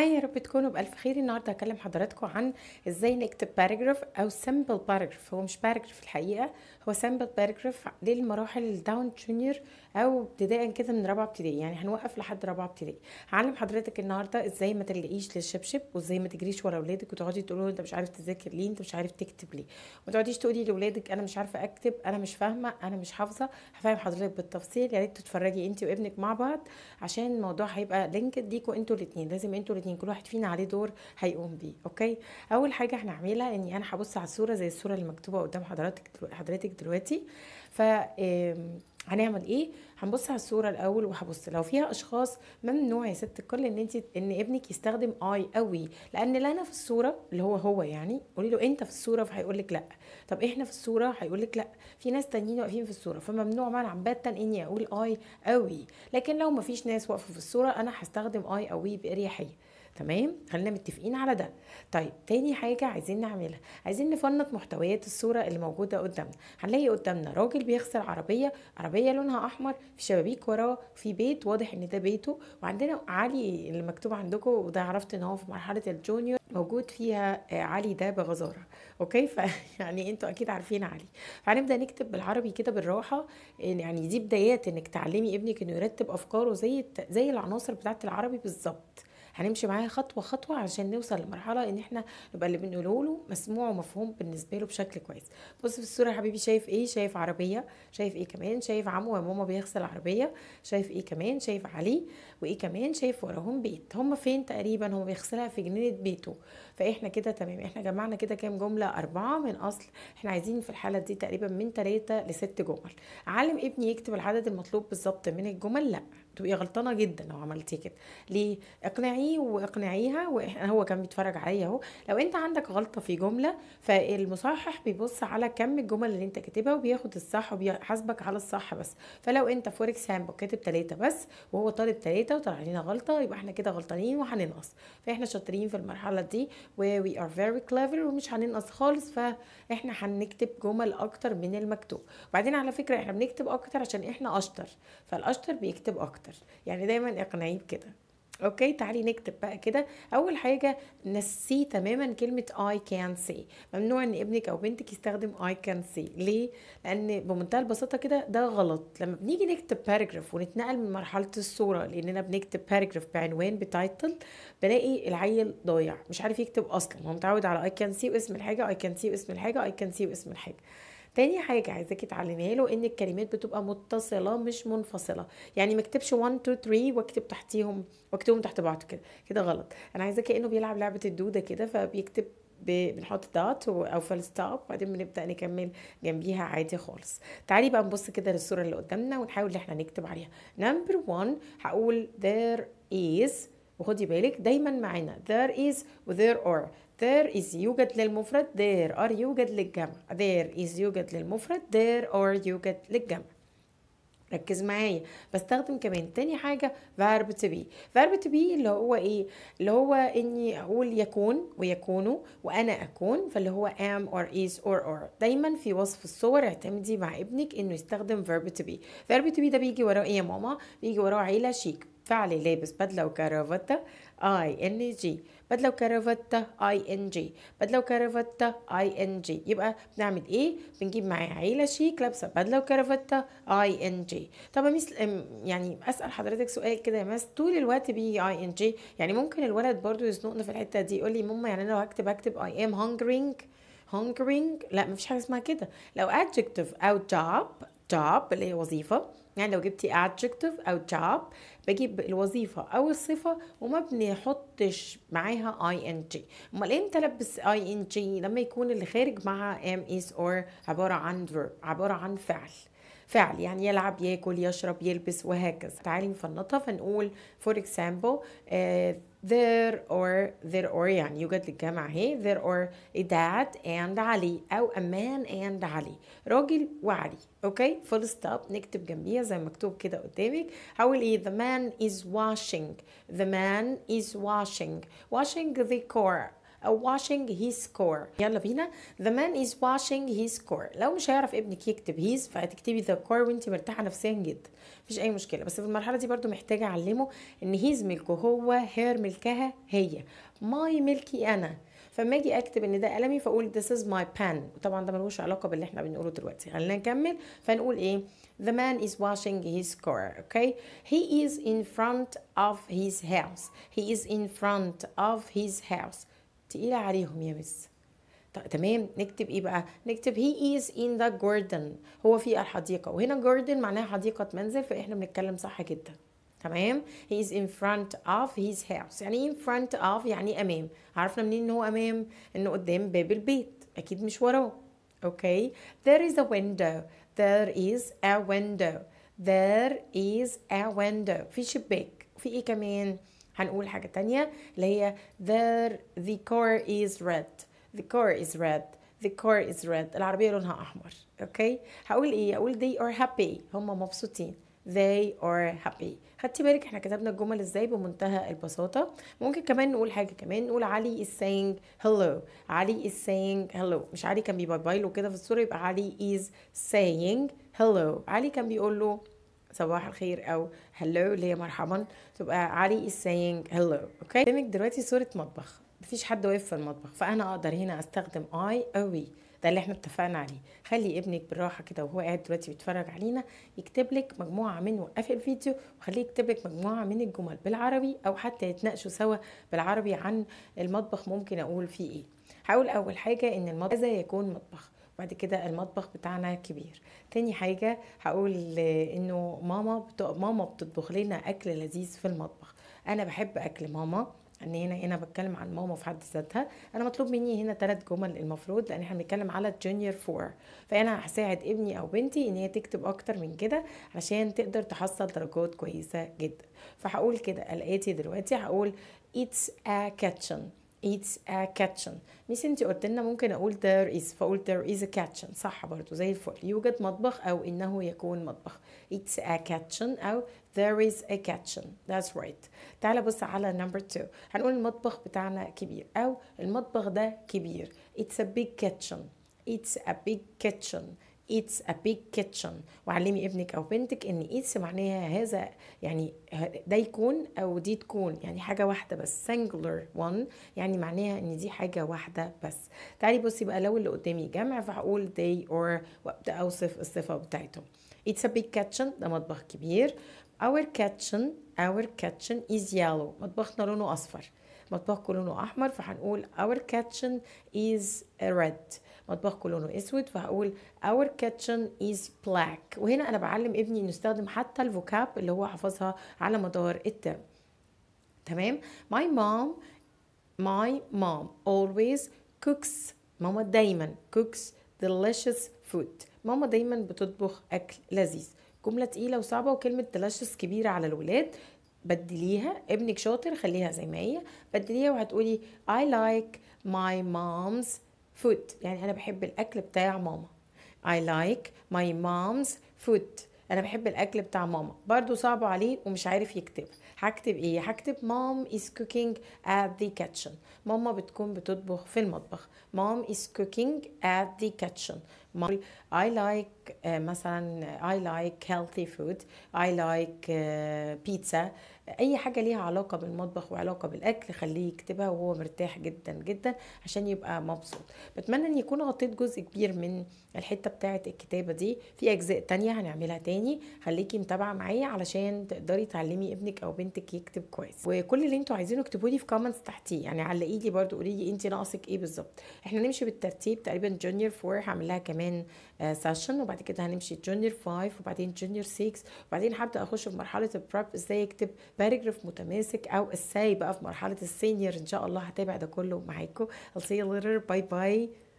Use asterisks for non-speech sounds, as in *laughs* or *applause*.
هاي يا رب تكونوا بألف خير النهارده هكلم حضراتكم عن ازاي نكتب باراجراف او سامبل باراجراف هو مش باراجراف الحقيقه هو سامبل باراجراف للمراحل الداون جونيور او ابتداء كده من رابعه ابتدائي يعني هنوقف لحد رابعه ابتدائي هعلم حضرتك النهارده ازاي ما تلاقيش للشبشب وازاي ما تجريش ورا اولادك وتقعدي تقولوا انت مش عارف تذاكر ليه انت مش عارف تكتب ليه ما تقعديش تقولي لاولادك انا مش عارفه اكتب انا مش فاهمه انا مش حافظه هفهم حضرتك بالتفصيل يا يعني ريت تتفرجي انت وابنك مع بعض عشان الموضوع هيبقى لينكد ليكوا انتوا الاثنين لازم انتوا الاثنين الاثنين يعني كل واحد فينا عليه دور هيقوم بيه اوكي اول حاجه هنعملها اني انا هبص على الصوره زي الصوره اللي مكتوبه قدام حضرتك حضرتك دلوقتي ف هنعمل ايه هنبص على الصوره الاول وهبص لو فيها اشخاص ممنوع يا ست الكل ان انت ان ابنك يستخدم اي قوي لان لا انا في الصوره اللي هو هو يعني قولي له انت في الصوره فهيقول لك لا طب احنا في الصوره هيقول لك لا في ناس تانيين واقفين في الصوره فممنوع منعا باتا اني اقول اي قوي لكن لو مفيش ناس واقفه في الصوره انا هستخدم اي قوي باريحيه تمام خلينا متفقين على ده طيب تاني حاجه عايزين نعملها عايزين نفنط محتويات الصوره اللي موجوده قدامنا هنلاقي قدامنا راجل بيغسل عربيه عربيه لونها احمر في شبابيك وراه في بيت واضح ان ده بيته وعندنا علي اللي مكتوب عندكم وده عرفت ان هو في مرحله الجونيور موجود فيها آه، علي ده بغزاره اوكي فيعني *laughs* انتوا اكيد عارفين علي فهنبدا نكتب بالعربي كده بالراحه آه، يعني دي بدايات انك تعلمي ابنك انه يرتب افكاره زي زي العناصر بتاعه العربي بالظبط هنمشي معاه خطوه خطوه عشان نوصل لمرحله ان احنا نبقى اللي بنقوله له مسموع ومفهوم بالنسبه له بشكل كويس بص في الصوره يا حبيبي شايف ايه شايف عربيه شايف ايه كمان شايف عمو وماما بيغسل عربيه شايف ايه كمان شايف علي وايه كمان شايف وراهم بيت هم فين تقريبا هو بيغسلها في جنينه بيته فاحنا كده تمام احنا جمعنا كده كام جمله اربعه من اصل احنا عايزين في الحاله دي تقريبا من ثلاثه لست جمل علم ابني يكتب العدد المطلوب بالظبط من الجمل لا تبقي غلطانه جدا لو عملتي كده ليه اقنعيه واقنعيها هو كان بيتفرج عليا اهو لو انت عندك غلطه في جمله فالمصحح بيبص على كم الجمل اللي انت كاتبها وبياخد الصح وبيحاسبك على الصح بس فلو انت فور اكزامبل كاتب ثلاثه بس وهو طالب ثلاثه كده وطلع لنا غلطة يبقى احنا كده غلطانين وهننقص فاحنا شاطرين في المرحلة دي وي ار فيري كليفر ومش هننقص خالص فاحنا هنكتب جمل أكتر من المكتوب وبعدين على فكرة احنا بنكتب أكتر عشان احنا أشطر فالأشطر بيكتب أكتر يعني دايما اقنعيه بكده اوكي تعالي نكتب بقى كده اول حاجه نسي تماما كلمه اي كان سي ممنوع ان ابنك او بنتك يستخدم اي كان سي ليه لان بمنتهى البساطه كده ده غلط لما بنيجي نكتب باراجراف ونتنقل من مرحله الصوره لاننا بنكتب باراجراف بعنوان بتايتل بلاقي العيل ضايع مش عارف يكتب اصلا هو متعود على اي كان سي واسم الحاجه اي كان سي واسم الحاجه اي كان سي واسم الحاجه تاني حاجه عايزاكي تعلميها له ان الكلمات بتبقى متصله مش منفصله يعني ما اكتبش 1 2 3 واكتب تحتيهم واكتبهم تحت بعض كده كده غلط انا عايزاكي انه بيلعب لعبه الدوده كده فبيكتب بنحط دات او فول ستوب وبعدين بنبدا نكمل جنبيها عادي خالص تعالي بقى نبص كده للصوره اللي قدامنا ونحاول ان احنا نكتب عليها نمبر 1 هقول there is وخدي بالك دايما معانا there is و there are there is يوجد للمفرد there are يوجد للجمع there is يوجد للمفرد there are يوجد للجمع ركز معايا بستخدم كمان تاني حاجه verb to be verb to be اللي هو ايه اللي هو اني اقول يكون ويكونوا وانا اكون فاللي هو am or is or are دايما في وصف الصور اعتمدي مع ابنك انه يستخدم verb to be verb to be ده بيجي وراه ايه يا ماما بيجي وراه عيله شيك فعلي لابس بدله وكرافتة I N G بدله وكرافتة اي ان جي بدله وكرافتة اي ان جي يبقى بنعمل ايه بنجيب معاه عيله شيك لابسه بدله وكرافته اي ان جي طب مثل يعني اسال حضرتك سؤال كده يا مس طول الوقت بيجي اي ان جي يعني ممكن الولد برضو يزنقنا في الحته دي يقول لي ماما يعني انا لو هكتب اكتب اي ام هانجرينج هانجرينج لا مفيش حاجه اسمها كده لو adjective او job job اللي هي وظيفه يعني لو جبتي adjective او job بجيب الوظيفة او الصفة وما بنحطش معاها ing امال امتى البس ing لما يكون اللي خارج مع am is or عبارة عن verb عبارة عن فعل فعل يعني يلعب ياكل يشرب يلبس وهكذا تعالي نفنطها فنقول for example uh, there or there or يعني يوجد للجامعة هي there or a dad and علي أو a man and علي راجل وعلي اوكي فول ستوب نكتب جنبيها زي مكتوب كده قدامك هقول ايه the man is washing the man is washing washing the car أو washing his car يلا بينا the man is washing his كور لو مش هيعرف ابنك يكتب his فهتكتبي the كور وانت مرتاحة نفسيا جدا مفيش أي مشكلة بس في المرحلة دي برضو محتاجة أعلمه إن his ملكه هو هير ملكها هي ماي ملكي أنا فما اجي اكتب ان ده قلمي فاقول this is my pen وطبعا ده ملوش علاقه باللي احنا بنقوله دلوقتي خلينا نكمل فنقول ايه the man is washing his car okay he is in front of his house he is in front of his house تقيله عليهم يا مس طيب، تمام نكتب ايه بقى نكتب هي از ان ذا جوردن هو في الحديقه وهنا جوردن معناها حديقه منزل فاحنا بنتكلم صح جدا تمام he is in front of his house يعني ايه in front of يعني امام عرفنا منين ان هو امام انه قدام باب البيت اكيد مش وراه اوكي okay. there is a window there is a window there is a window في شباك في ايه كمان هنقول حاجة تانية اللي هي there the car is red the car is red the car is red العربية لونها أحمر أوكي هقول إيه هقول they are happy هم مبسوطين they are happy خدتي بالك احنا كتبنا الجمل ازاي بمنتهى البساطة ممكن كمان نقول حاجة كمان نقول علي is saying hello علي is saying hello مش علي كان بيباي باي له كده في الصورة يبقى علي is saying hello علي كان بيقول له صباح الخير او هلو اللي هي مرحبا تبقى علي is saying hello اوكي قدامك دلوقتي صوره مطبخ مفيش حد واقف في المطبخ فانا اقدر هنا استخدم اي او وي ده اللي احنا اتفقنا عليه خلي ابنك بالراحه كده وهو قاعد دلوقتي بيتفرج علينا يكتب لك مجموعه من وقف الفيديو وخليه يكتب لك مجموعه من الجمل بالعربي او حتى يتناقشوا سوا بالعربي عن المطبخ ممكن اقول فيه ايه هقول اول حاجه ان المطبخ يكون مطبخ بعد كده المطبخ بتاعنا كبير تاني حاجه هقول انه ماما ماما بتطبخ لنا اكل لذيذ في المطبخ انا بحب اكل ماما ان يعني هنا هنا بتكلم عن ماما في حد ذاتها انا مطلوب مني هنا ثلاث جمل المفروض لان احنا بنتكلم على جونيور فور فانا هساعد ابني او بنتي ان هي تكتب اكتر من كده عشان تقدر تحصل درجات كويسه جدا فهقول كده الاتي دلوقتي هقول اتس ا كيتشن it's a kitchen ميس انت قلت لنا ممكن اقول there is فقلت there is a kitchen صح برضو زي الفل يوجد مطبخ او انه يكون مطبخ it's a kitchen او there is a kitchen that's right تعال بص على number two هنقول المطبخ بتاعنا كبير او المطبخ ده كبير it's a big kitchen it's a big kitchen it's a big kitchen وعلمي ابنك او بنتك ان ايتس معناها هذا يعني ده يكون او دي تكون يعني حاجه واحده بس singular one يعني معناها ان دي حاجه واحده بس تعالي بصي بقى لو اللي قدامي جمع فهقول they or وابدا اوصف الصفه بتاعتهم It's a big kitchen ده مطبخ كبير Our kitchen Our kitchen is yellow مطبخنا لونه أصفر مطبخكم لونه أحمر فهنقول Our kitchen is red مطبخ كلونه لونه اسود فهقول اور kitchen از بلاك وهنا انا بعلم ابني انه يستخدم حتى الفوكاب اللي هو حافظها على مدار الترم تمام my mom my mom always cooks ماما دايما cooks delicious food ماما دايما بتطبخ اكل لذيذ جمله تقيله وصعبه وكلمه delicious كبيره على الولاد بدليها ابنك شاطر خليها زي ما هي بدليها وهتقولي I like my mom's food يعني أنا بحب الأكل بتاع ماما I like my mom's food أنا بحب الأكل بتاع ماما برضو صعب عليه ومش عارف يكتب هكتب إيه؟ هكتب mom is cooking at the kitchen ماما بتكون بتطبخ في المطبخ mom is cooking at the kitchen I like uh, مثلا آه، I like healthy food I like uh, pizza اي حاجه ليها علاقه بالمطبخ وعلاقه بالاكل خليه يكتبها وهو مرتاح جدا جدا عشان يبقى مبسوط بتمنى ان يكون غطيت جزء كبير من الحته بتاعه الكتابه دي في اجزاء تانية هنعملها تاني خليكي متابعه معايا علشان تقدري تعلمي ابنك او بنتك يكتب كويس وكل اللي انتوا عايزينه اكتبوا لي في كومنتس تحتيه يعني علقي لي برده قولي لي انت ناقصك ايه بالظبط احنا نمشي بالترتيب تقريبا جونيور فور هعمل لها كمان كمان سيشن آه، وبعد كده هنمشي جونيور 5 وبعدين جونيور 6 وبعدين هبدا اخش في مرحله البريب ازاي اكتب باراجراف متماسك او ازاي بقى في مرحله السينيور ان شاء الله هتابع ده كله معاكم I'll see you later. Bye bye.